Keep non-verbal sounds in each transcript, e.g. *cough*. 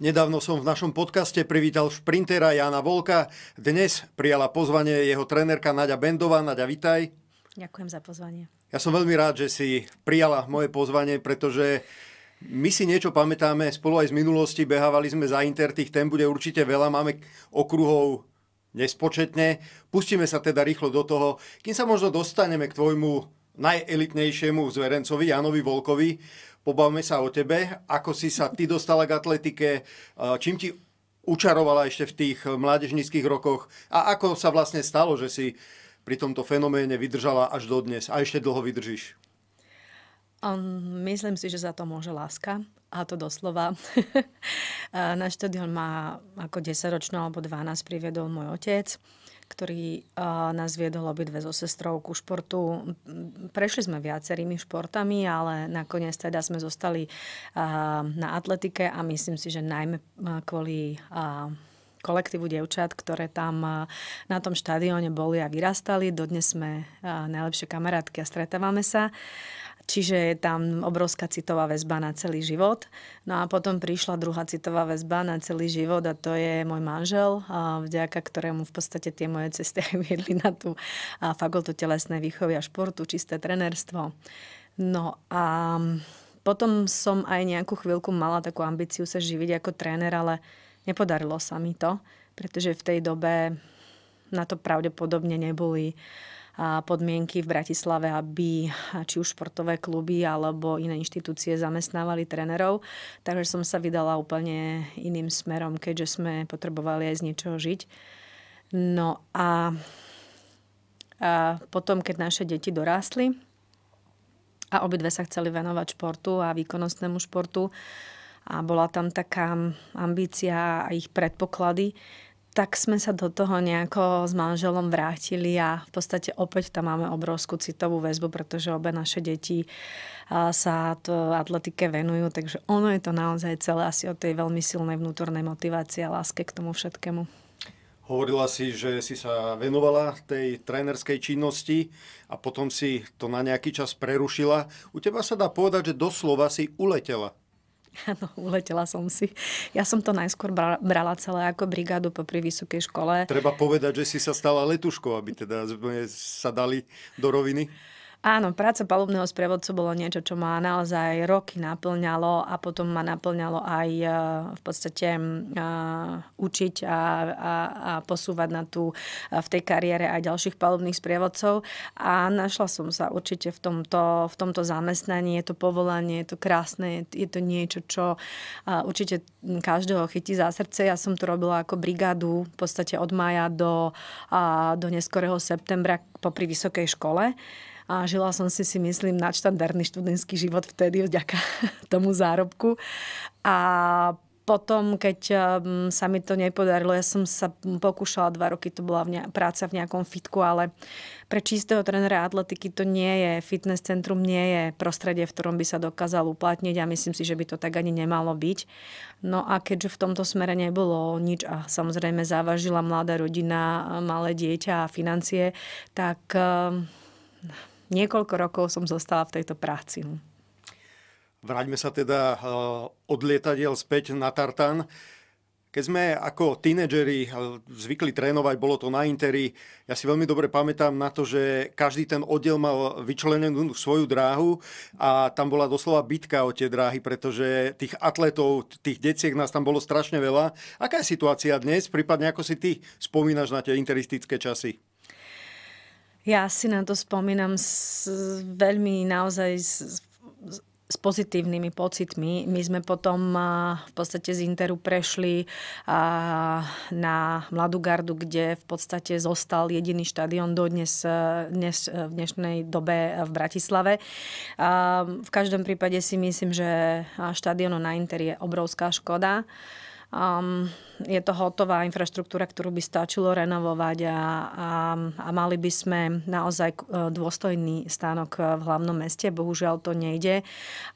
Nedávno som v našom podcaste privítal šprintera Jana Volka. Dnes prijala pozvanie jeho trenerka Nadia Bendová. Nadia, vitaj. Ďakujem za pozvanie. Ja som veľmi rád, že si prijala moje pozvanie, pretože my si niečo pamätáme, spolu aj z minulosti behávali sme za Inter, tých tém bude určite veľa, máme okruhov nespočetne. Pustíme sa teda rýchlo do toho, kým sa možno dostaneme k tvojmu najelitnejšiemu zverencovi Janovi Volkovi. Pobavme sa o tebe. Ako si sa ty dostala k atletike? Čím ti učarovala ešte v tých mládežníckých rokoch? A ako sa vlastne stalo, že si pri tomto fenoméne vydržala až do dnes a ešte dlho vydržíš? Um, myslím si, že za to môže láska a to doslova. *laughs* Na štadión ma ako 10 ročnú alebo 12 priviedol môj otec ktorý nás viedol obidve so sestrou ku športu. Prešli sme viacerými športami, ale nakoniec teda sme zostali na atletike a myslím si, že najmä kvôli kolektívu dievčat, ktoré tam na tom štadióne boli a vyrastali. Dodnes sme najlepšie kamarátky a stretávame sa. Čiže je tam obrovská citová väzba na celý život. No a potom prišla druhá citová väzba na celý život a to je môj manžel, vďaka ktorému v podstate tie moje cesty *laughs* aj viedli na tú fakultu telesnej výchovy a športu, čisté trenerstvo. No a potom som aj nejakú chvíľku mala takú ambíciu sa živiť ako tréner, ale nepodarilo sa mi to, pretože v tej dobe na to pravdepodobne neboli uh, podmienky v Bratislave, aby či už športové kluby alebo iné inštitúcie zamestnávali trénerov. Takže som sa vydala úplne iným smerom, keďže sme potrebovali aj z niečoho žiť. No a, a potom, keď naše deti dorástli a obidve sa chceli venovať športu a výkonnostnému športu, a bola tam taká ambícia a ich predpoklady, tak sme sa do toho nejako s manželom vrátili a v podstate opäť tam máme obrovskú citovú väzbu, pretože obe naše deti sa to atletike venujú, takže ono je to naozaj celé asi o tej veľmi silnej vnútornej motivácii a láske k tomu všetkému. Hovorila si, že si sa venovala tej trénerskej činnosti a potom si to na nejaký čas prerušila. U teba sa dá povedať, že doslova si uletela. *laughs* Áno, uletela som si. Ja som to najskôr brala celé ako brigádu popri vysokej škole. Treba povedať, že si sa stala letuškou, aby teda sa dali do roviny. Áno, práca palubného sprievodcu bolo niečo, čo ma naozaj roky naplňalo a potom ma naplňalo aj e, v podstate e, učiť a, a, a posúvať na tú, e, v tej kariére aj ďalších palubných sprievodcov. A našla som sa určite v tomto, v tomto zamestnaní. Je to povolanie, je to krásne, je to niečo, čo určite každého chytí za srdce. Ja som to robila ako brigádu v podstate od maja do, do neskorého septembra popri vysokej škole a žila som si, si myslím, nadštandardný študentský život vtedy vďaka *laughs* tomu zárobku. A potom, keď mm, sa mi to nepodarilo, ja som sa pokúšala dva roky, to bola v ne- práca v nejakom fitku, ale pre čistého trénera atletiky to nie je, fitness centrum nie je prostredie, v ktorom by sa dokázal uplatniť a myslím si, že by to tak ani nemalo byť. No a keďže v tomto smere nebolo nič a samozrejme závažila mladá rodina, malé dieťa a financie, tak ehm, niekoľko rokov som zostala v tejto práci. No. Vráťme sa teda e, od lietadiel späť na tartan. Keď sme ako tínedžeri e, zvykli trénovať, bolo to na interi, ja si veľmi dobre pamätám na to, že každý ten oddiel mal vyčlenenú svoju dráhu a tam bola doslova bitka o tie dráhy, pretože tých atletov, tých deciek nás tam bolo strašne veľa. Aká je situácia dnes, prípadne ako si ty spomínaš na tie interistické časy? Ja si na to spomínam s, veľmi naozaj s, s, pozitívnymi pocitmi. My sme potom a, v podstate z Interu prešli a, na Mladú gardu, kde v podstate zostal jediný štadión do dnes, e, dnes, e, v dnešnej dobe v Bratislave. A, v každom prípade si myslím, že štadión na Inter je obrovská škoda. Um, je to hotová infraštruktúra, ktorú by stačilo renovovať a, a, a mali by sme naozaj e, dôstojný stánok e, v hlavnom meste. Bohužiaľ to nejde.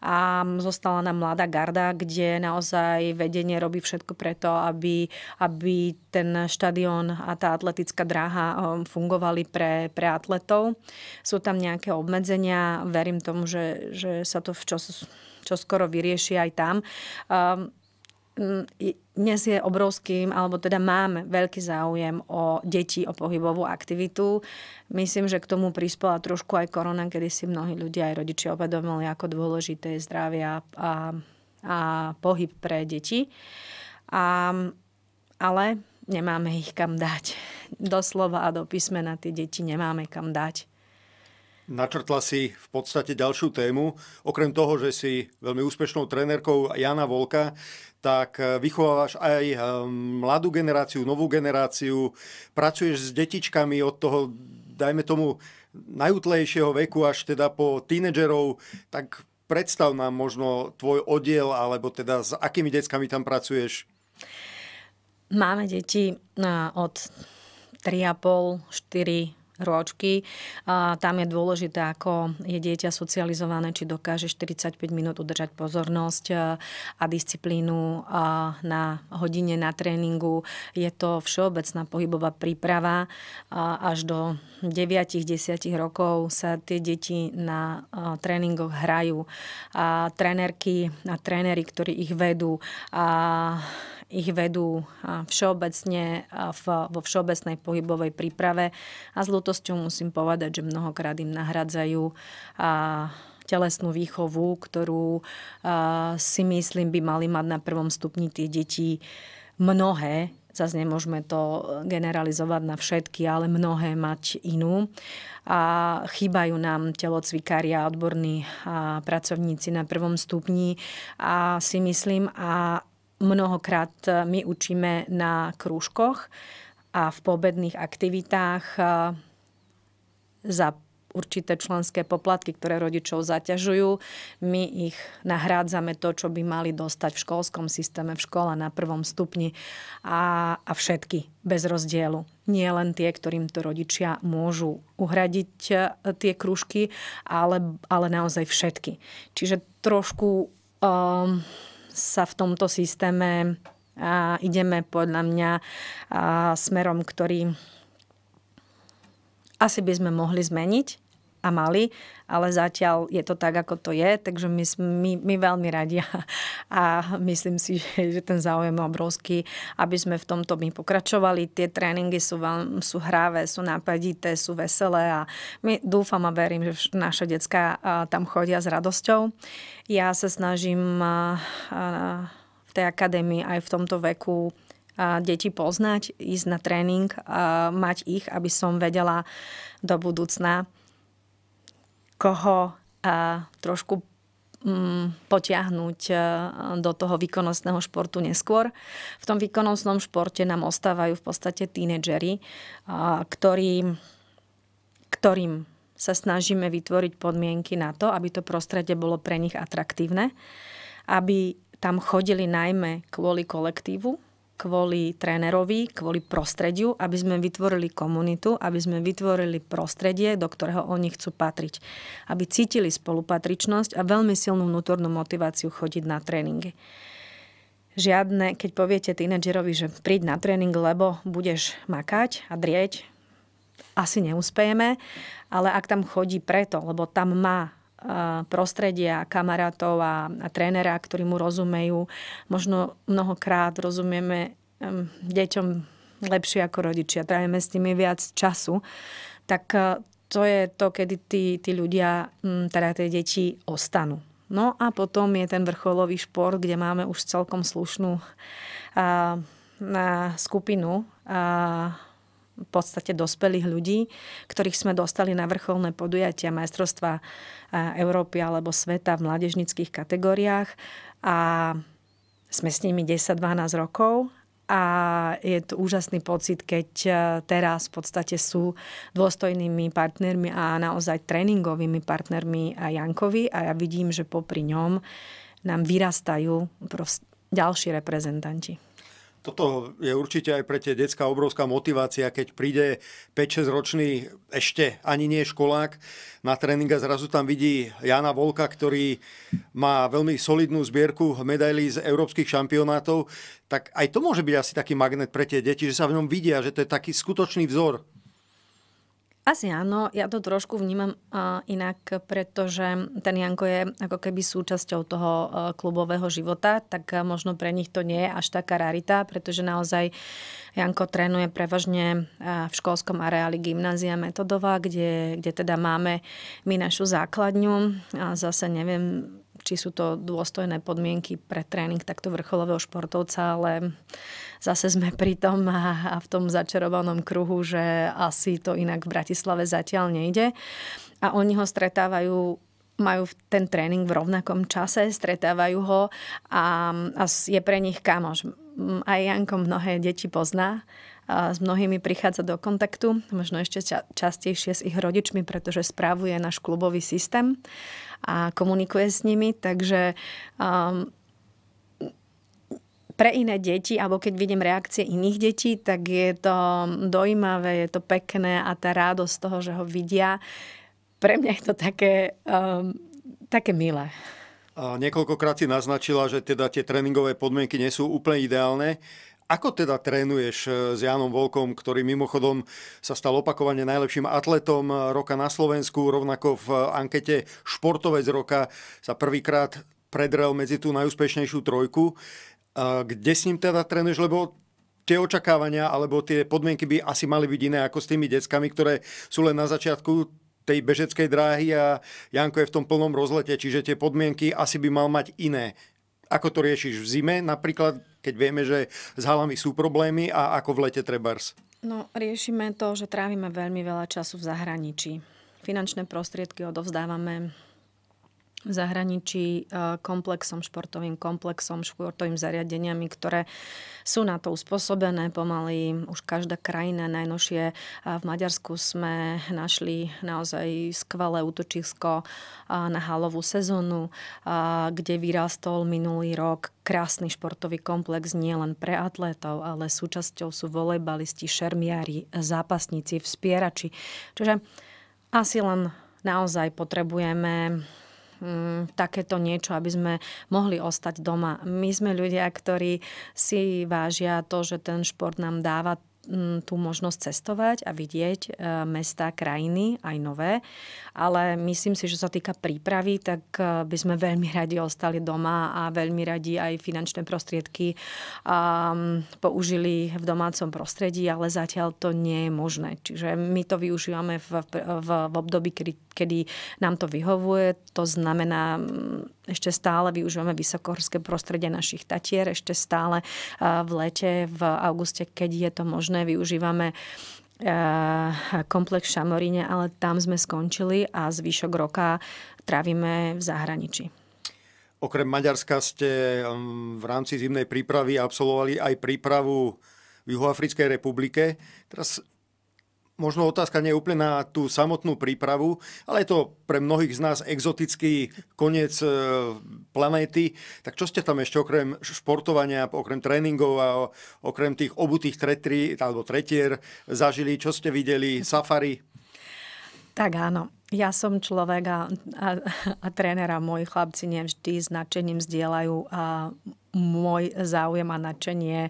A zostala nám mladá garda, kde naozaj vedenie robí všetko preto, aby, aby ten štadión a tá atletická dráha e, fungovali pre, pre atletov. Sú tam nejaké obmedzenia. Verím tomu, že, že sa to v skoro vyrieši aj tam. Um, dnes je obrovským, alebo teda máme veľký záujem o deti, o pohybovú aktivitu. Myslím, že k tomu prispela trošku aj korona, kedy si mnohí ľudia aj rodičia uvedomili, ako dôležité je zdravie a, a, a pohyb pre deti. A, ale nemáme ich kam dať. Doslova a do písmena tie deti nemáme kam dať. Načrtla si v podstate ďalšiu tému. Okrem toho, že si veľmi úspešnou trénerkou Jana Volka, tak eh, vychovávaš aj eh, mladú generáciu, novú generáciu, pracuješ s detičkami od toho, dajme tomu, najútlejšieho veku až teda po tínedžerov, tak predstav nám možno tvoj oddiel, alebo teda s akými deckami tam pracuješ. Máme deti eh, od 3,5, 4 rôčky. A tam je dôležité, ako je dieťa socializované, či dokáže 45 minút udržať pozornosť e, a disciplínu e, na hodine, na tréningu. Je to všeobecná pohybová príprava. E, až do 9-10 rokov sa tie deti na tréningoch hrajú. A trénerky a tréneri, ktorí ich vedú, a ich vedú všeobecne v, vo všeobecnej pohybovej príprave a s ľutosťou musím povedať, že mnohokrát im nahradzajú a telesnú výchovu, ktorú si myslím by mali mať na prvom stupni tie deti mnohé, zase nemôžeme to generalizovať na všetky, ale mnohé mať inú. A chýbajú nám telocvikári a odborní pracovníci na prvom stupni a si myslím a mnohokrát e, my učíme na krúžkoch a v pobedných aktivitách e, za určité členské poplatky, ktoré rodičov zaťažujú. My ich nahrádzame to, čo by mali dostať v školskom systéme, v škole na prvom stupni a, a všetky bez rozdielu. Nie len tie, ktorým to rodičia môžu uhradiť e, tie kružky, ale, ale naozaj všetky. Čiže trošku... Um, sa v tomto systéme a ideme podľa mňa smerom, ktorý asi by sme mohli zmeniť a mali, ale zatiaľ je to tak, ako to je, takže my, my, my veľmi radia a myslím si, že, že ten záujem je obrovský, aby sme v tomto my pokračovali. Tie tréningy sú, veľmi, sú hráve, sú nápadité, sú veselé a my dúfam a verím, že naše decka tam chodia s radosťou. Ja sa snažím v tej akadémii aj v tomto veku a deti poznať, ísť na tréning, a mať ich, aby som vedela do budúcna niekoho a trošku mm, potiahnuť e, do toho výkonnostného športu neskôr. V tom výkonnostnom športe nám ostávajú v podstate tínedžeri, e, ktorý, ktorým sa snažíme vytvoriť podmienky na to, aby to prostredie bolo pre nich atraktívne, aby tam chodili najmä kvôli kolektívu, kvôli trénerovi, kvôli prostrediu, aby sme vytvorili komunitu, aby sme vytvorili prostredie, do ktorého oni chcú patriť. Aby cítili spolupatričnosť a veľmi silnú vnútornú motiváciu chodiť na tréningy. Žiadne, keď poviete tínedžerovi, že príď na tréning, lebo budeš makať a drieť, asi neúspejeme, ale ak tam chodí preto, lebo tam má prostredia, kamarátov a, a trénera, ktorí mu rozumejú. Možno mnohokrát rozumieme deťom lepšie ako rodičia, trávime s nimi viac času, tak e, to je to, kedy tí, tí ľudia, teda tie deti ostanú. No a potom je ten vrcholový šport, kde máme už celkom slušnú uh, na skupinu uh, v podstate dospelých ľudí, ktorých sme dostali na vrcholné podujatia majstrovstva eh, Európy alebo sveta v mládežnických kategóriách a sme s nimi 10-12 rokov a je to úžasný pocit, keď eh, teraz v podstate sú dôstojnými partnermi a naozaj tréningovými partnermi a Jankovi a ja vidím, že popri ňom nám vyrastajú ďalší reprezentanti toto je určite aj pre tie detská obrovská motivácia, keď príde 5-6 ročný ešte ani nie školák na tréning a zrazu tam vidí Jana Volka, ktorý má veľmi solidnú zbierku medailí z európskych šampionátov, tak aj to môže byť asi taký magnet pre tie deti, že sa v ňom vidia, že to je taký skutočný vzor. Asi áno, ja to trošku vnímam uh, inak, pretože ten Janko je ako keby súčasťou toho uh, klubového života, tak uh, možno pre nich to nie je až taká rarita, pretože naozaj Janko trénuje prevažne uh, v školskom areáli gymnázia Metodova, kde, kde teda máme my našu základňu. A zase neviem, či sú to dôstojné podmienky pre tréning takto vrcholového športovca, ale zase sme pri tom a, a v tom začarovanom kruhu, že asi to inak v Bratislave zatiaľ nejde. A oni ho stretávajú majú ten tréning v rovnakom čase, stretávajú ho a, a je pre nich kamoš. Aj Janko mnohé deti pozná, s mnohými prichádza do kontaktu, možno ešte častejšie s ich rodičmi, pretože správuje náš klubový systém a komunikuje s nimi, takže um, pre iné deti, alebo keď vidím reakcie iných detí, tak je to dojímavé, je to pekné a tá radosť toho, že ho vidia, pre mňa je to také, um, také milé. A niekoľkokrát si naznačila, že teda tie tréningové podmienky nie sú úplne ideálne. Ako teda trénuješ eh, s Jánom Volkom, ktorý mimochodom sa stal opakovane najlepším atletom roka na Slovensku, rovnako v ankete Športovec roka sa prvýkrát predrel medzi tú najúspešnejšiu trojku. Eh, kde s ním teda trénuješ, lebo tie očakávania alebo tie podmienky by asi mali byť iné ako s tými deckami, ktoré sú len na začiatku tej bežeckej dráhy a Janko je v tom plnom rozlete, čiže tie podmienky asi by mal mať iné. Ako to riešiš v zime? Napríklad keď vieme, že s halami sú problémy a ako v lete trebárs? No, riešime to, že trávime veľmi veľa času v zahraničí. Finančné prostriedky odovzdávame v zahraničí e, komplexom, športovým komplexom, športovým zariadeniami, ktoré sú na to uspôsobené. Pomaly už každá krajina najnovšie e, v Maďarsku sme našli naozaj skvelé útočisko e, na halovú sezónu, kde vyrastol minulý rok krásny športový komplex nielen pre atlétov, ale súčasťou sú volejbalisti, šermiari, zápasníci, vspierači. Čiže asi len naozaj potrebujeme mm, takéto niečo, aby sme mohli ostať doma. My sme ľudia, ktorí si vážia to, že ten šport nám dáva Mm, tú možnosť cestovať a vidieť e, mesta, krajiny, aj nové. Ale myslím si, že sa týka prípravy, tak e, by sme veľmi radi ostali doma a veľmi radi aj finančné prostriedky použili v domácom prostredí, ale zatiaľ to nie je možné. Čiže my to využívame v, v, v období, kedy, kedy nám to vyhovuje. To znamená ešte stále využívame vysokohorské prostredie našich tatier, ešte stále v lete, v auguste, keď je to možné, využívame komplex Šamoríne, ale tam sme skončili a zvyšok roka trávime v zahraničí. Okrem Maďarska ste um, v rámci zimnej prípravy absolvovali aj prípravu v Juhoafrickej republike. Teraz Možno otázka nie je úplne na tú samotnú prípravu, ale je to pre mnohých z nás exotický koniec e, planéty. Tak čo ste tam ešte okrem športovania, okrem tréningov a okrem tých obutých tretri, alebo tretier zažili? Čo ste videli? Safari? Tak áno. Ja som človek a, a, a a moji chlapci nevždy s nadšením zdieľajú a môj záujem a nadšenie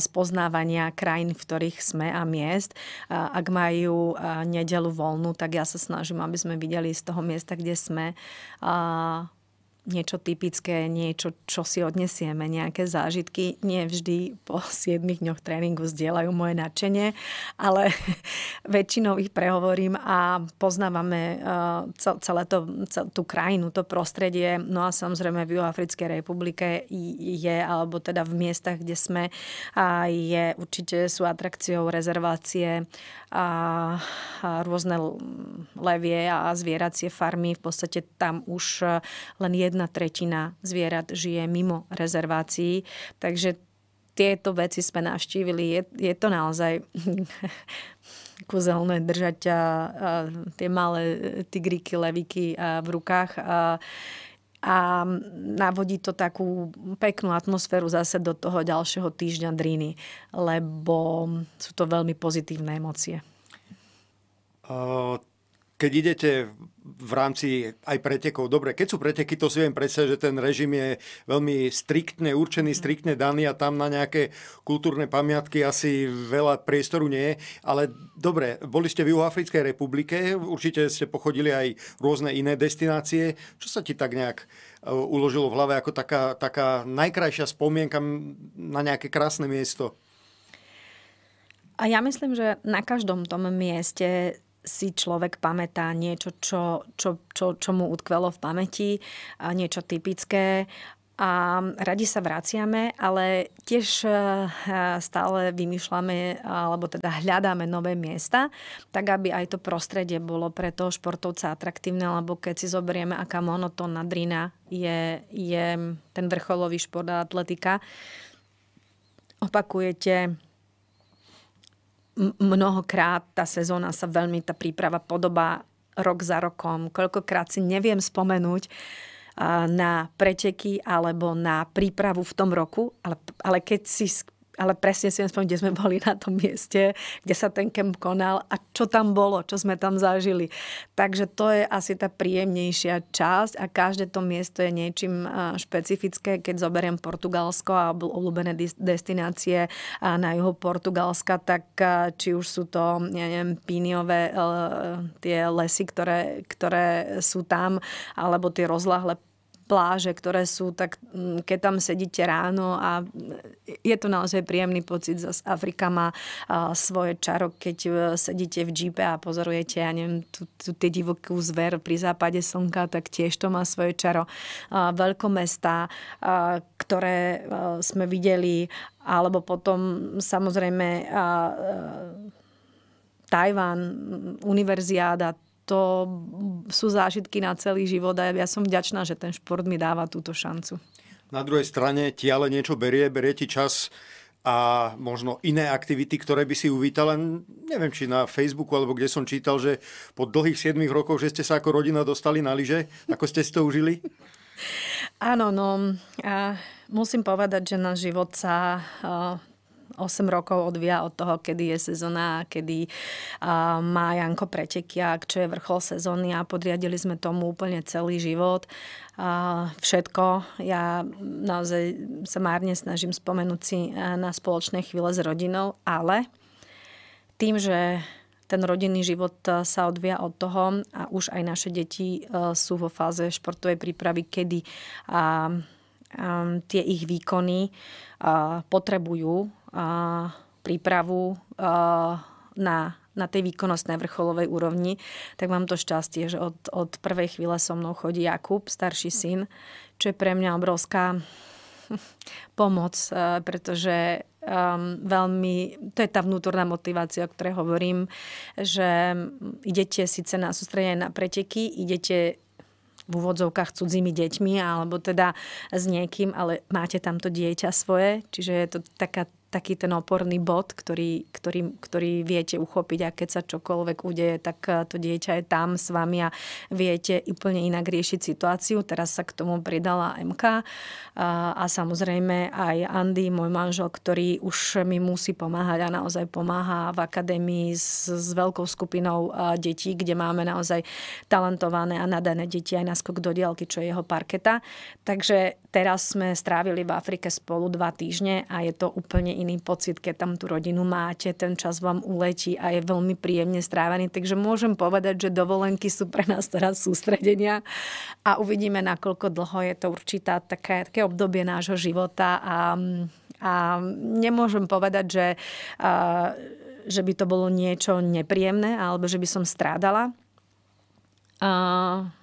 spoznávania krajín, v ktorých sme a miest. Ak majú nedelu voľnú, tak ja sa snažím, aby sme videli z toho miesta, kde sme, niečo typické, niečo, čo si odnesieme, nejaké zážitky. Nie vždy po 7 *laughs* dňoch tréningu zdieľajú moje nadšenie, ale *laughs* väčšinou ich prehovorím a poznávame eh, celé to, cel, tú krajinu, to prostredie. No a samozrejme v Juhoafrickej republike je, alebo teda v miestach, kde sme, a je určite sú atrakciou rezervácie a, a rôzne levie a zvieracie farmy. V podstate tam už eh, len jedno jedna tretina zvierat žije mimo rezervácií. Takže tieto veci sme navštívili. Je, je to naozaj *laughs* kúzelné držať a, a, tie malé tigriky, levíky a, v rukách. A, a navodí to takú peknú atmosféru zase do toho ďalšieho týždňa dríny, lebo sú to veľmi pozitívne emócie. Uh, keď idete v rámci aj pretekov, dobre, keď sú preteky, to si viem predstaviť, že ten režim je veľmi striktne určený, mhm. striktne daný a tam na nejaké kultúrne pamiatky asi veľa priestoru nie je. Ale dobre, boli ste v Juhoafrickej republike, určite ste pochodili aj rôzne iné destinácie. Čo sa ti tak nejak e, uložilo v hlave ako taká, taká najkrajšia spomienka na nejaké krásne miesto? A ja myslím, že na každom tom mieste si človek pamätá niečo, čo, čo, čo, čo mu utkvelo v pamäti, niečo typické a radi sa vraciame, ale tiež eh, stále vymýšľame alebo teda hľadáme nové miesta, tak aby aj to prostredie bolo pre toho športovca atraktívne, lebo keď si zoberieme, aká monotónna drina je, je ten vrcholový šport a atletika, opakujete mnohokrát tá sezóna sa veľmi, tá príprava podobá rok za rokom. Koľkokrát si neviem spomenúť na preteky alebo na prípravu v tom roku, ale, ale keď si ale presne si nespoň, kde sme boli na tom mieste, kde sa ten kemp konal a čo tam bolo, čo sme tam zažili. Takže to je asi tá príjemnejšia časť a každé to miesto je niečím špecifické. Keď zoberiem Portugalsko a obľúbené destinácie na juho Portugalska, tak či už sú to, ja neviem, píniové e, e, tie lesy, ktoré, ktoré sú tam, alebo tie rozlahlé pláže, ktoré sú tak, mm, keď tam sedíte ráno a je to naozaj príjemný pocit. Zas Afrika má svoje čaro, keď e, sedíte v džípe a pozorujete, ja neviem, tú, tú, divokú zver pri západe slnka, tak tiež to má svoje čaro. Veľkomestá, ktoré e, sme videli, alebo potom samozrejme e, Tajván, univerziáda, to sú zážitky na celý život a ja som vďačná, že ten šport mi dáva túto šancu. Na druhej strane ti ale niečo berie, berie ti čas a možno iné aktivity, ktoré by si uvítal, len neviem, či na Facebooku, alebo kde som čítal, že po dlhých 7 rokoch, že ste sa ako rodina dostali na lyže, ako ste si to užili? Áno, no a musím povedať, že náš život sa a 8 rokov odvíja od toho, kedy je sezóna a kedy uh, má Janko pretekiak, čo je vrchol sezóny a podriadili sme tomu úplne celý život. Uh, všetko. Ja naozaj sa márne snažím spomenúť si e, na spoločné chvíle s rodinou, ale tým, že ten rodinný život e, sa odvia od toho a už aj naše deti e, sú vo fáze športovej prípravy, kedy a, a, tie ich výkony a, potrebujú prípravu na, na tej výkonnostnej vrcholovej úrovni, tak mám to šťastie, že od, od prvej chvíle so mnou chodí Jakub, starší syn, čo je pre mňa obrovská *laughs* pomoc, pretože um, veľmi, to je tá vnútorná motivácia, o ktorej hovorím, že idete síce na sústredenie na preteky, idete v úvodzovkách cudzími deťmi alebo teda s niekým, ale máte tam to dieťa svoje, čiže je to taká taký ten oporný bod, ktorý, ktorý, ktorý viete uchopiť a keď sa čokoľvek udeje, tak eh, to dieťa je tam s vami a viete úplne inak riešiť situáciu. Teraz sa k tomu pridala MK a, eh, a samozrejme aj Andy, môj manžel, ktorý už mi musí pomáhať a naozaj pomáha v akadémii s, s veľkou skupinou eh, detí, kde máme naozaj talentované a nadané deti aj na skok do dielky, čo je jeho parketa. Takže Teraz sme strávili v Afrike spolu dva týždne a je to úplne iný pocit, keď tam tú rodinu máte, ten čas vám uletí a je veľmi príjemne strávený. Takže môžem povedať, že dovolenky sú pre nás teraz sústredenia a uvidíme, nakoľko dlho je to určitá také, také obdobie nášho života a, a nemôžem povedať, že, a, že by to bolo niečo nepríjemné alebo že by som strádala. A,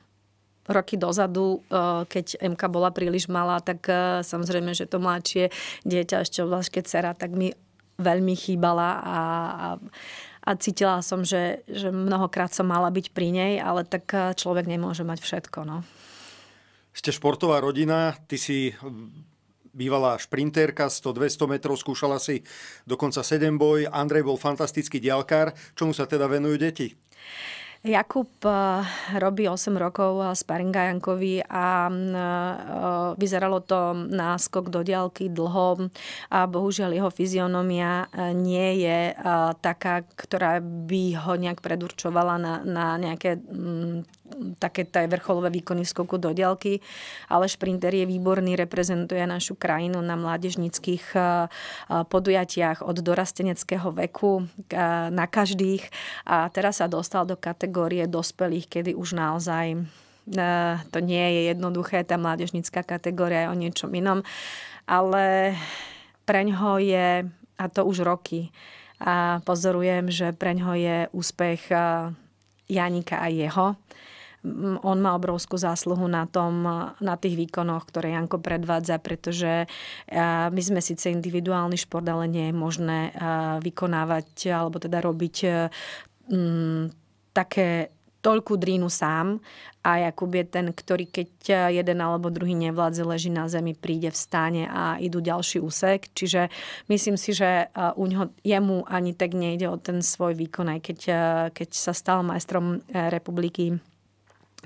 roky dozadu, eh, keď MK bola príliš malá, tak eh, samozrejme, že to mladšie dieťa, ešte obzvlášť dcera, tak mi veľmi chýbala a, a, a cítila som, že, že mnohokrát som mala byť pri nej, ale tak eh, človek nemôže mať všetko. No. Ste športová rodina, ty si hm, bývalá šprintérka, 100-200 metrov, skúšala si dokonca 7 boj, Andrej bol fantastický dialkár. Čomu sa teda venujú deti? Jakub eh, robí 8 rokov eh, sparinga Jankovi a eh, vyzeralo to náskok do diálky dlho a bohužiaľ jeho fyzionomia nie je taká, ktorá by ho nejak predurčovala na, na nejaké mm, také tie vrcholové výkony v skoku do diaľky, ale šprinter je výborný, reprezentuje našu krajinu na mládežnických eh, eh, podujatiach od dorasteneckého veku eh, na každých a teraz sa dostal do kategórie dospelých, kedy už naozaj to nie je jednoduché, tá mládežnická kategória je o niečom inom, ale preňho je, a to už roky, a pozorujem, že preňho je úspech Janika a jeho on má obrovskú zásluhu na, tom, na tých výkonoch, ktoré Janko predvádza, pretože e, my sme síce individuálny šport, ale nie je možné e, vykonávať alebo teda robiť e, m, také toľkú drínu sám a Jakub je ten, ktorý keď jeden alebo druhý nevládze leží na zemi, príde v stáne a idú ďalší úsek. Čiže myslím si, že u ňoho, jemu ani tak nejde o ten svoj výkon, aj keď, keď sa stal majstrom republiky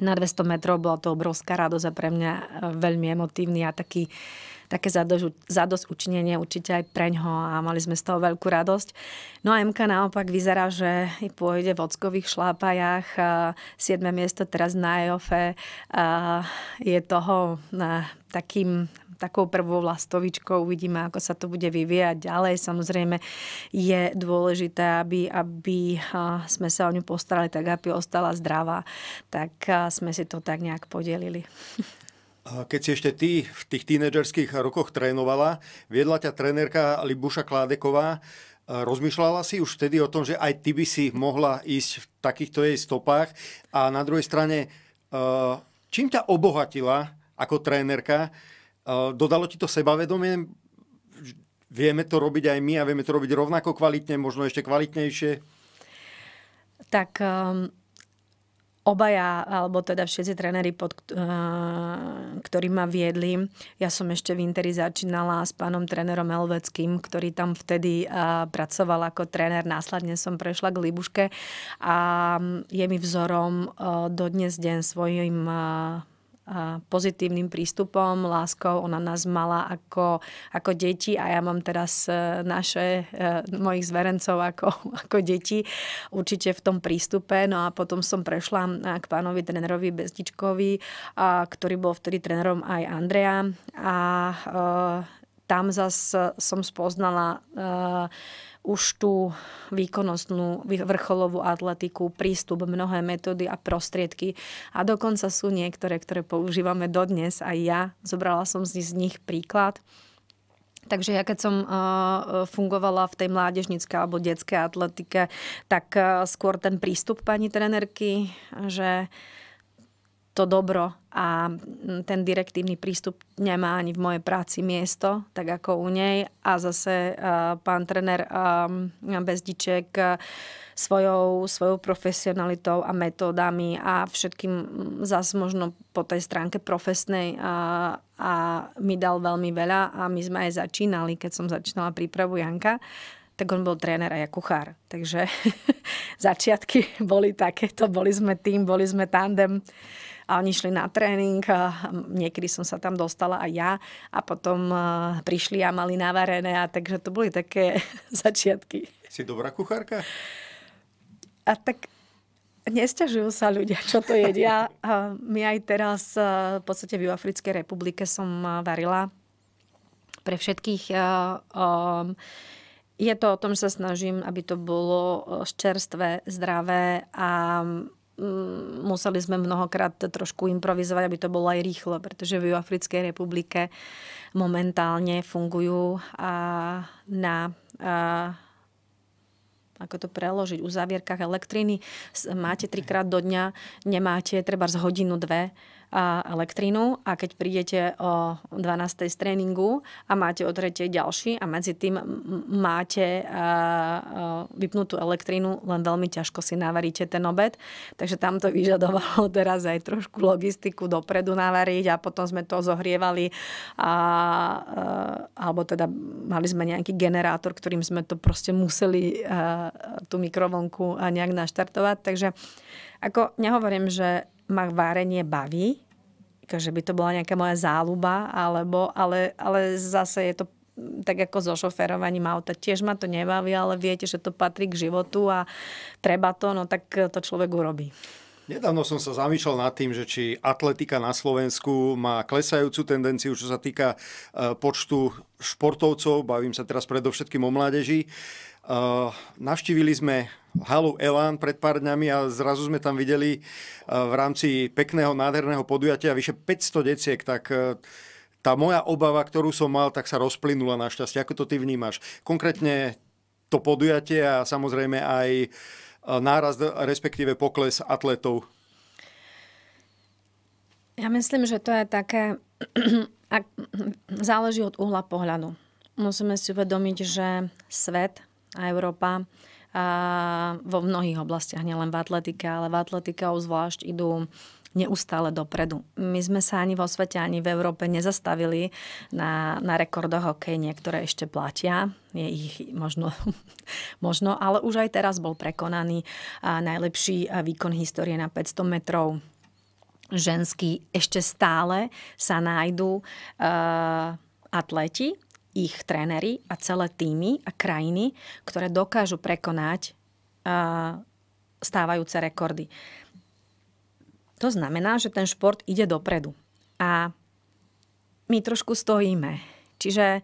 na 200 metrov. Bola to obrovská radosť a pre mňa e, veľmi emotívny a taký, také zadosť učinenie určite aj preňho a mali sme z toho veľkú radosť. No a MK naopak vyzerá, že pôjde v ockových šlápajach. 7. E, miesto teraz na EOFE e. je toho takým takou prvou vlastovičkou. Uvidíme, ako sa to bude vyvíjať ďalej. Samozrejme je dôležité, aby, aby sme sa o ňu postarali tak, aby ostala zdravá. Tak sme si to tak nejak podelili. Keď si ešte ty v tých tínedžerských rokoch trénovala, viedla ťa trénerka Libuša Kládeková. Rozmýšľala si už vtedy o tom, že aj ty by si mohla ísť v takýchto jej stopách a na druhej strane, čím ťa obohatila ako trénerka, Dodalo ti to sebavedomie? Vieme to robiť aj my a vieme to robiť rovnako kvalitne, možno ešte kvalitnejšie? Tak um, obaja, alebo teda všetci tréneri, pod, uh, eh, ktorí ma viedli, ja som ešte v Interi začínala s pánom trénerom Elveckým, ktorý tam vtedy uh, pracoval ako tréner, následne som prešla k Libuške a mm, je mi vzorom uh, dodnes deň svojim uh, pozitívnym prístupom, láskou. Ona nás mala ako, ako deti a ja mám teraz e, naše, e, mojich zverencov ako, *laughs* ako deti určite v tom prístupe. No a potom som prešla e, k pánovi trénerovi Bezdičkovi, ktorý bol vtedy trénerom aj Andrea a tam zase som spoznala už tú výkonnostnú vrcholovú atletiku, prístup, mnohé metódy a prostriedky. A dokonca sú niektoré, ktoré používame dodnes. Aj ja zobrala som z nich príklad. Takže ja keď som uh, fungovala v tej mládežníckej alebo detskej atletike, tak uh, skôr ten prístup pani trenerky, že uh, to dobro a ten direktívny prístup nemá ani v mojej práci miesto, tak ako u nej. A zase eh, pán trener eh, Bezdiček eh, svojou, svojou profesionalitou a metódami a všetkým zase možno po tej stránke profesnej a, a mi dal veľmi veľa a my sme aj začínali, keď som začínala prípravu Janka, tak on bol tréner a ja kuchár. Takže *laughs* začiatky boli takéto, boli sme tým, boli sme tandem a oni šli na tréning, a niekedy som sa tam dostala aj ja a potom prišli a mali navarené a takže to boli také *laughs* začiatky. Si dobrá kuchárka? A tak Nesťažujú sa ľudia, čo to jedia. *laughs* My aj teraz v podstate v Africkej republike som varila pre všetkých. Je to o tom, že sa snažím, aby to bolo čerstvé, zdravé a Mm, museli sme mnohokrát trošku improvizovať, aby to bolo aj rýchlo, pretože v Juafrickej republike momentálne fungujú na ako to preložiť, závierkach elektriny. Máte trikrát do dňa, nemáte treba z hodinu, dve a elektrínu a keď prídete o 12. z tréningu a máte o 3. ďalší a medzi tým máte e, e, vypnutú elektrínu, len veľmi ťažko si navaríte ten obed. Takže tam to vyžadovalo *laughs* teraz aj trošku logistiku dopredu navariť a potom sme to zohrievali a, e, alebo teda mali sme nejaký generátor, ktorým sme to proste museli tú mikrovlnku nejak naštartovať. Takže ako nehovorím, že ma várenie baví, že by to bola nejaká moja záľuba, alebo, ale, ale zase je to tak ako so šoferovaním auta. Tiež ma to nebaví, ale viete, že to patrí k životu a treba to, no tak to človek urobí. Nedávno som sa zamýšľal nad tým, že či atletika na Slovensku má klesajúcu tendenciu, čo sa týka e, počtu športovcov, bavím sa teraz predovšetkým o mládeži. E, navštívili sme halu Elán pred pár dňami a zrazu sme tam videli e, v rámci pekného, nádherného podujatia vyše 500 deciek, tak e, tá moja obava, ktorú som mal, tak sa rozplynula našťastie. Ako to ty vnímaš? Konkrétne to podujatie a samozrejme aj e, náraz, respektíve pokles atletov. Ja myslím, že to je také, *clears throat* ak, záleží od uhla pohľadu. Musíme si uvedomiť, že svet a Európa a vo mnohých oblastiach, nielen v atletike, ale v atletike zvlášť idú neustále dopredu. My sme sa ani vo svete, ani v Európe nezastavili na, na rekordoch hokej. Niektoré ešte platia, je ich možno, *laughs* možno, ale už aj teraz bol prekonaný najlepší výkon histórie na 500 metrov ženský ešte stále sa nájdú uh, atleti, ich tréneri a celé týmy a krajiny, ktoré dokážu prekonať uh, stávajúce rekordy. To znamená, že ten šport ide dopredu. A my trošku stojíme. Čiže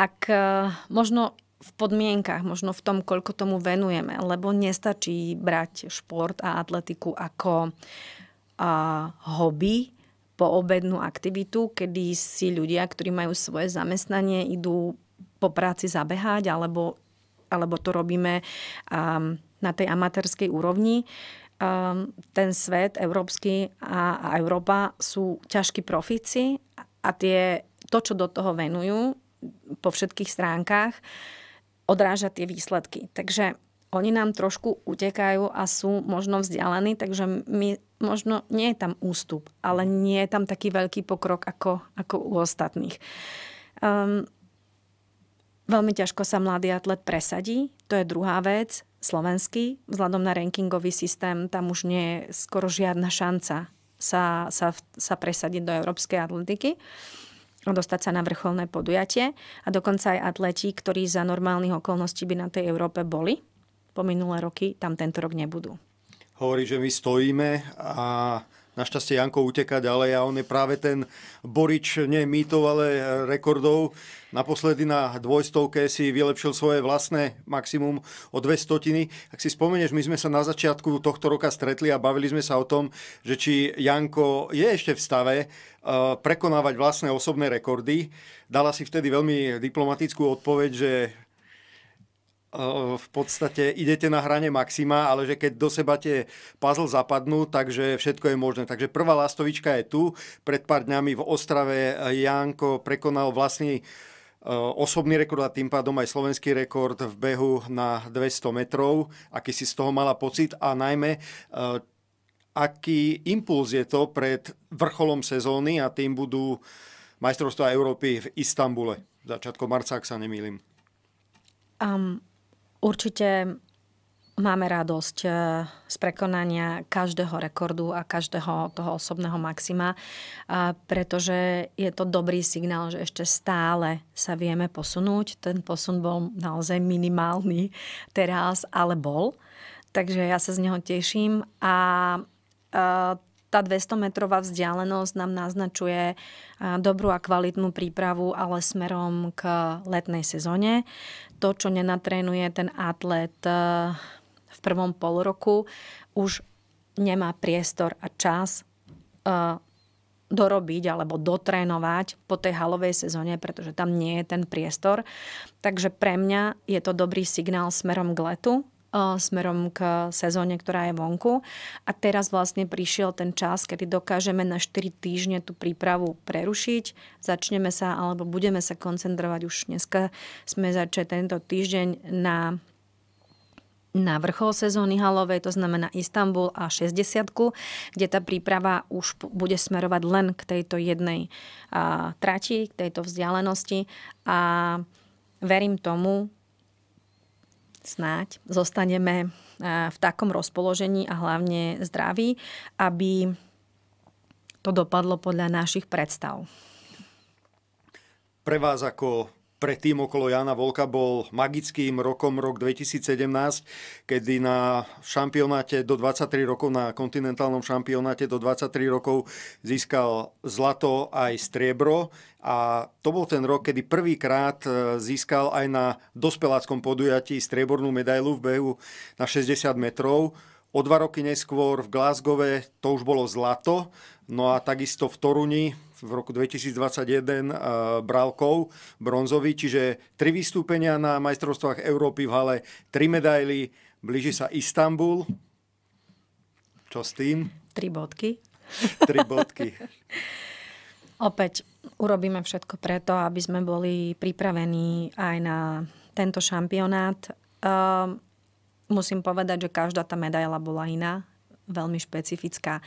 ak uh, možno v podmienkach, možno v tom, koľko tomu venujeme, lebo nestačí brať šport a atletiku ako uh, hobby, poobednú aktivitu, kedy si ľudia, ktorí majú svoje zamestnanie, idú po práci zabehať, alebo, alebo to robíme um, na tej amatérskej úrovni. Um, ten svet európsky a, a Európa sú ťažkí profíci a tie, to, čo do toho venujú po všetkých stránkach, odráža tie výsledky. Takže oni nám trošku utekajú a sú možno vzdialení, takže my možno nie je tam ústup, ale nie je tam taký veľký pokrok ako, ako u ostatných. Um, veľmi ťažko sa mladý atlet presadí, to je druhá vec, slovenský, vzhľadom na rankingový systém, tam už nie je skoro žiadna šanca sa, sa, sa presadiť do európskej atletiky dostať sa na vrcholné podujatie a dokonca aj atleti, ktorí za normálnych okolností by na tej Európe boli, po minulé roky tam tento rok nebudú. Hovorí, že my stojíme a Našťastie Janko uteka ďalej a on je práve ten borič nie mýtov, ale rekordov. Naposledy na dvojstovke si vylepšil svoje vlastné maximum o dve stotiny. Ak si spomenieš, my sme sa na začiatku tohto roka stretli a bavili sme sa o tom, že či Janko je ešte v stave eh, prekonávať vlastné osobné rekordy. Dala si vtedy veľmi diplomatickú odpoveď, že Eh, v podstate idete na hrane maxima, ale že keď do seba tie puzzle zapadnú, takže všetko je možné. Takže prvá lastovička je tu. Pred pár dňami v Ostrave eh, Janko prekonal vlastný eh, osobný rekord a tým pádom aj slovenský rekord v behu na 200 metrov. Aký si z toho mala pocit a najmä aký impuls je to pred vrcholom sezóny a tým budú majstrovstvá Európy v Istambule. začiatko marca, ak sa nemýlim. Um, Určite máme radosť eh, z prekonania každého rekordu a každého toho osobného maxima, eh, pretože je to dobrý signál, že ešte stále sa vieme posunúť. Ten posun bol naozaj minimálny teraz, ale bol. Takže ja sa z neho teším a eh, tá 200-metrová vzdialenosť nám naznačuje dobrú a kvalitnú prípravu, ale smerom k letnej sezóne to, čo nenatrénuje ten atlet eh, v prvom pol roku, už nemá priestor a čas eh, dorobiť alebo dotrénovať po tej halovej sezóne, pretože tam nie je ten priestor. Takže pre mňa je to dobrý signál smerom k letu, E, smerom k sezóne, ktorá je vonku. A teraz vlastne prišiel ten čas, kedy dokážeme na 4 týždne tú prípravu prerušiť. Začneme sa, alebo budeme sa koncentrovať už dneska. Sme začali tento týždeň na na vrchol sezóny halovej, to znamená Istanbul a 60 kde tá príprava už bude smerovať len k tejto jednej a, trati, k tejto vzdialenosti a verím tomu, snáď zostaneme e, v takom rozpoložení a hlavne zdraví, aby to dopadlo podľa našich predstav. Pre vás ako predtým okolo Jana Volka bol magickým rokom rok 2017, kedy na šampionáte do 23 rokov, na kontinentálnom šampionáte do 23 rokov získal zlato aj striebro a to bol ten rok, kedy prvýkrát e, získal aj na dospeláckom podujatí striebornú medailu v behu na 60 metrov. O dva roky neskôr v Glasgow to už bolo zlato, no a takisto v Toruni v roku 2021 eh, Bralkov, bronzový, čiže tri vystúpenia na majstrovstvách Európy v hale, tri medaily, blíži sa Istanbul. Čo s tým? Tri bodky. tri bodky. *laughs* Opäť urobíme všetko preto, aby sme boli pripravení aj na tento šampionát. Um, musím povedať, že každá tá medaila bola iná veľmi špecifická.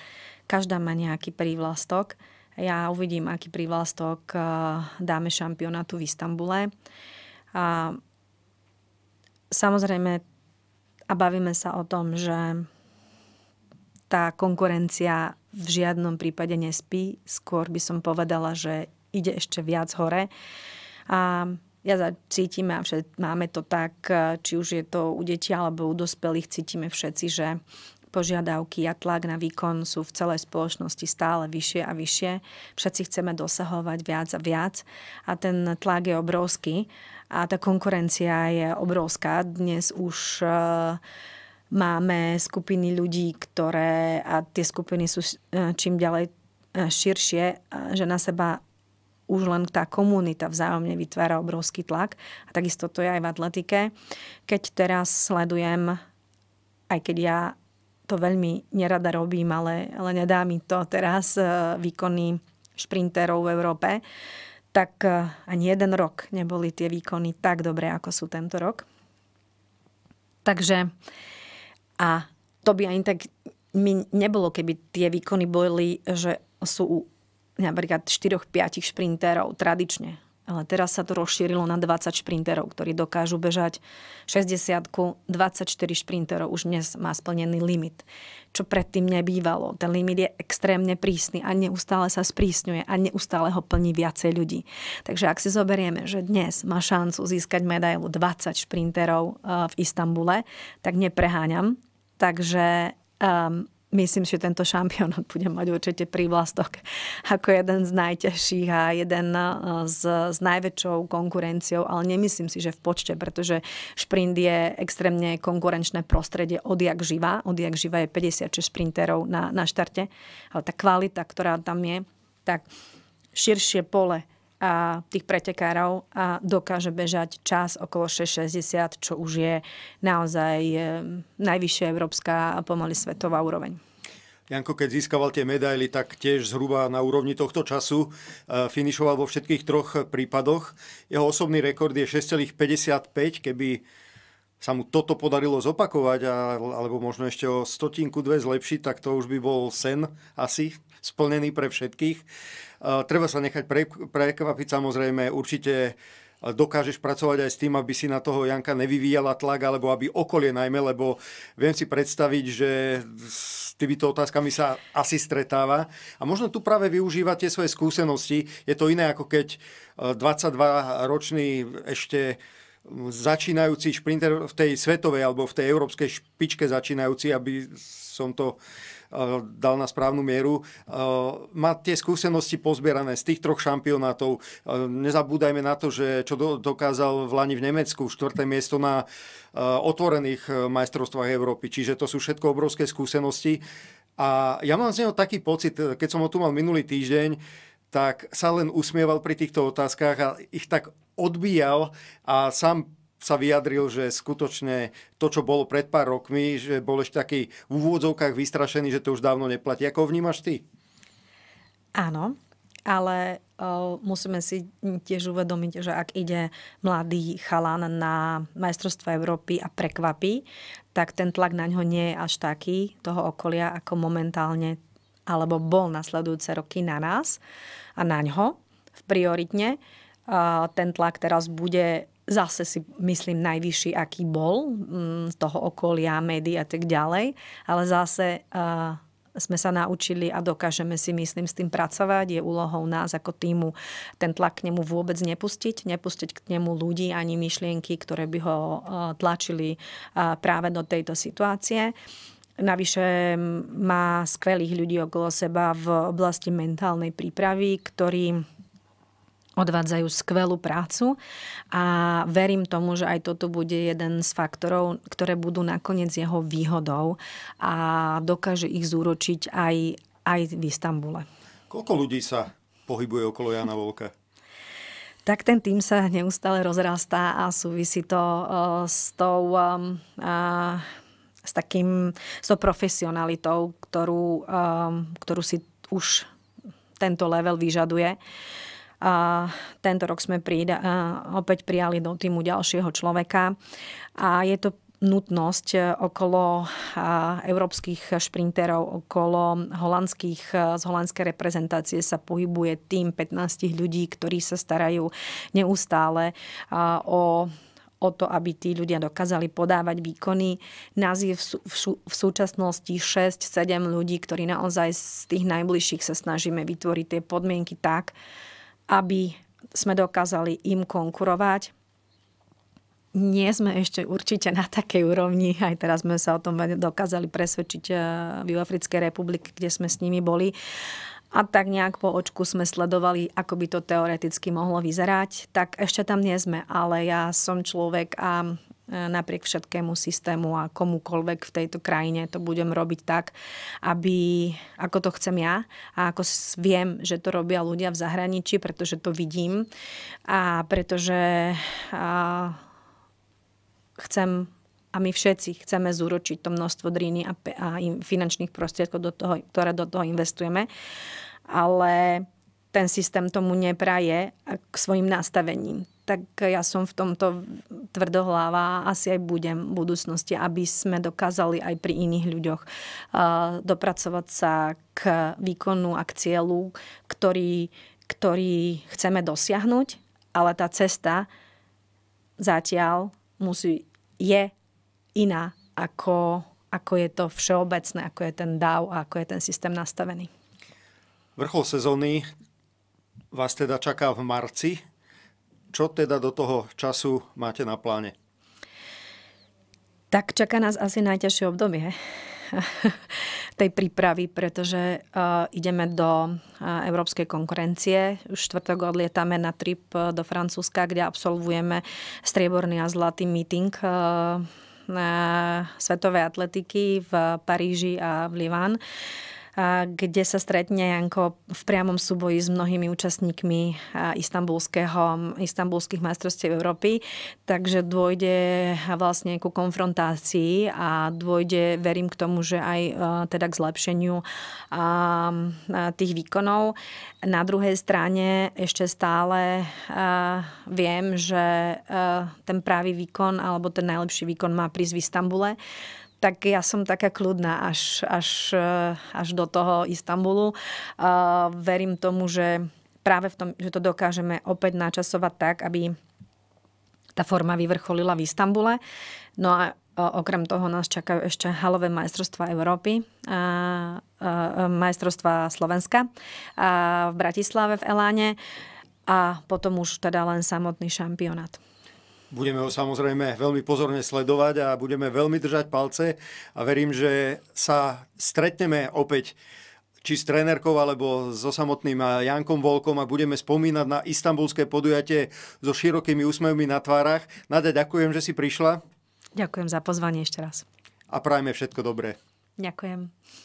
Každá má nejaký prívlastok. Ja uvidím, aký prívlastok eh, dáme šampionátu v Istambule. A samozrejme, a bavíme sa o tom, že tá konkurencia v žiadnom prípade nespí. Skôr by som povedala, že ide ešte viac hore. A ja cítim a všet, máme to tak, eh, či už je to u detí alebo u dospelých, cítime všetci, že požiadavky a tlak na výkon sú v celej spoločnosti stále vyššie a vyššie. Všetci chceme dosahovať viac a viac a ten tlak je obrovský a tá konkurencia je obrovská. Dnes už e, máme skupiny ľudí, ktoré, a tie skupiny sú e, čím ďalej e, širšie, že na seba už len tá komunita vzájomne vytvára obrovský tlak. A takisto to je aj v atletike. Keď teraz sledujem, aj keď ja to veľmi nerada robím, ale, ale nedá mi to teraz e, výkony šprinterov v Európe, tak e, ani jeden rok neboli tie výkony tak dobré, ako sú tento rok. Takže a to by ani tak mi nebolo, keby tie výkony boli, že sú napríklad 4-5 šprinterov tradične ale teraz sa to rozšírilo na 20 šprinterov, ktorí dokážu bežať 60 24 šprinterov už dnes má splnený limit, čo predtým nebývalo. Ten limit je extrémne prísny a neustále sa sprísňuje a neustále ho plní viacej ľudí. Takže ak si zoberieme, že dnes má šancu získať medailu 20 šprinterov eh, v Istambule, tak nepreháňam. Takže um, myslím, že tento šampionát *laughs* bude mať určite prívlastok ako jeden z najťažších a jeden eh, z, s najväčšou konkurenciou, ale nemyslím si, že v počte, pretože šprint je extrémne konkurenčné prostredie odjak živa. Odjak živa je 56 šprinterov na, na štarte, ale tá kvalita, ktorá tam je, tak širšie pole a tých pretekárov a dokáže bežať čas okolo 6,60, čo už je naozaj eh, najvyššia európska a pomaly svetová úroveň. Janko, keď získaval tie medaily, tak tiež zhruba na úrovni tohto času eh, finišoval vo všetkých troch eh, prípadoch. Jeho osobný rekord je 6,55, keby sa mu toto podarilo zopakovať, alebo možno ešte o stotinku dve zlepšiť, tak to už by bol sen asi splnený pre všetkých. E, treba sa nechať prekvapiť, samozrejme, určite e, dokážeš pracovať aj s tým, aby si na toho Janka nevyvíjala tlak, alebo aby okolie najmä, lebo viem si predstaviť, že s týmito otázkami sa asi stretáva. A možno tu práve využívate svoje skúsenosti. Je to iné, ako keď 22-ročný e, ešte začínajúci šprinter v tej svetovej alebo v tej európskej špičke začínajúci, aby som to E, dal na správnu mieru. E, má tie skúsenosti pozbierané z tých troch šampionátov. E, nezabúdajme na to, že čo dokázal v Lani v Nemecku, štvrté miesto na otvorených majstrovstvách Európy. Čiže to sú všetko obrovské skúsenosti. A ja mám z neho taký pocit, keď som ho tu mal minulý týždeň, tak sa len usmieval pri týchto otázkach a ich tak odbíjal a sám sa vyjadril, že skutočne to, čo bolo pred pár rokmi, že bol ešte taký v úvodzovkách vystrašený, že to už dávno neplatí. Ako ho vnímaš ty? Áno, ale musíme si tiež uvedomiť, že ak ide mladý chalan na majstrovstvo Európy a prekvapí, tak ten tlak na ňo nie je až taký toho okolia, ako momentálne alebo bol nasledujúce roky na nás a na ňo v prioritne. ten tlak teraz bude zase si myslím najvyšší, aký bol mm, z toho okolia, médií a tak ďalej. Ale zase uh, sme sa naučili a dokážeme si, myslím, s tým pracovať. Je úlohou nás ako týmu ten tlak k nemu vôbec nepustiť, nepustiť k nemu ľudí ani myšlienky, ktoré by ho uh, tlačili uh, práve do tejto situácie. Navyše má skvelých ľudí okolo seba v oblasti mentálnej prípravy, ktorí odvádzajú skvelú prácu a verím tomu, že aj toto bude jeden z faktorov, ktoré budú nakoniec jeho výhodou a dokáže ich zúročiť aj, aj v Istambule. Koľko ľudí sa pohybuje okolo Jana Volka? Tak ten tým sa neustále rozrastá a súvisí to uh, s tou uh, s takým, s tou profesionalitou, ktorú, um, ktorú si už tento level vyžaduje. Uh, a tento rok sme prída, opäť prijali do týmu ďalšieho človeka a je to nutnosť e, okolo európskych šprinterov, okolo holandských, e, z holandskej reprezentácie sa pohybuje tým 15 ľudí, ktorí sa starajú neustále e, o o to, aby tí ľudia dokázali podávať výkony. Nás je v, v súčasnosti 6-7 ľudí, ktorí naozaj z tých najbližších sa snažíme vytvoriť tie podmienky tak, aby sme dokázali im konkurovať. Nie sme ešte určite na takej úrovni, aj teraz sme sa o tom dokázali presvedčiť eh, v Juhafrickej republike, kde sme s nimi boli. A tak nejak po očku sme sledovali, ako by to teoreticky mohlo vyzerať. Tak ešte tam nie sme, ale ja som človek a E, napriek všetkému systému a komukolvek v tejto krajine to budem robiť tak, aby, ako to chcem ja a ako viem, že to robia ľudia v zahraničí, pretože to vidím a pretože a, chcem a my všetci chceme zúročiť to množstvo dríny a, a finančných prostriedkov, do toho, ktoré do toho investujeme. Ale ten systém tomu nepraje k svojim nastavením tak ja som v tomto a asi aj budem v budúcnosti, aby sme dokázali aj pri iných ľuďoch eh, dopracovať sa k výkonu a k cieľu, ktorý, ktorý chceme dosiahnuť, ale tá cesta zatiaľ musí, je iná ako, ako je to všeobecné, ako je ten DAO a ako je ten systém nastavený. Vrchol sezóny vás teda čaká v marci čo teda do toho času máte na pláne? Tak čaká nás asi najťažšie obdobie *laughs* tej prípravy, pretože uh, ideme do uh, európskej konkurencie. Už štvrtok odlietame na trip uh, do Francúzska, kde absolvujeme strieborný a zlatý meeting uh, uh, svetovej atletiky v Paríži a v Liván. Uh, kde sa stretne Janko v priamom súboji s mnohými účastníkmi istambulských majstrovstiev Európy. Takže dôjde vlastne ku konfrontácii a dôjde, verím k tomu, že aj e, teda k zlepšeniu tých výkonov. Na druhej strane ešte stále e, viem, že e, ten právý výkon alebo ten najlepší výkon má prísť v Istambule tak ja som taká kľudná až, až, eh, až do toho Istanbulu. Eh, verím tomu, že práve v tom, že to dokážeme opäť načasovať tak, aby tá forma vyvrcholila v Istambule. No a eh, Okrem toho nás čakajú ešte halové majstrovstvá Európy, a, a, majstrovstvá Slovenska a v Bratislave v Eláne a potom už teda len samotný šampionát. Budeme ho samozrejme veľmi pozorne sledovať a budeme veľmi držať palce a verím, že sa stretneme opäť či s trénerkou, alebo so samotným Jankom Volkom a budeme spomínať na istambulské podujatie so širokými úsmevmi na tvárach. Nada, ďakujem, že si prišla. Ďakujem za pozvanie ešte raz. A prajme všetko dobré. Ďakujem.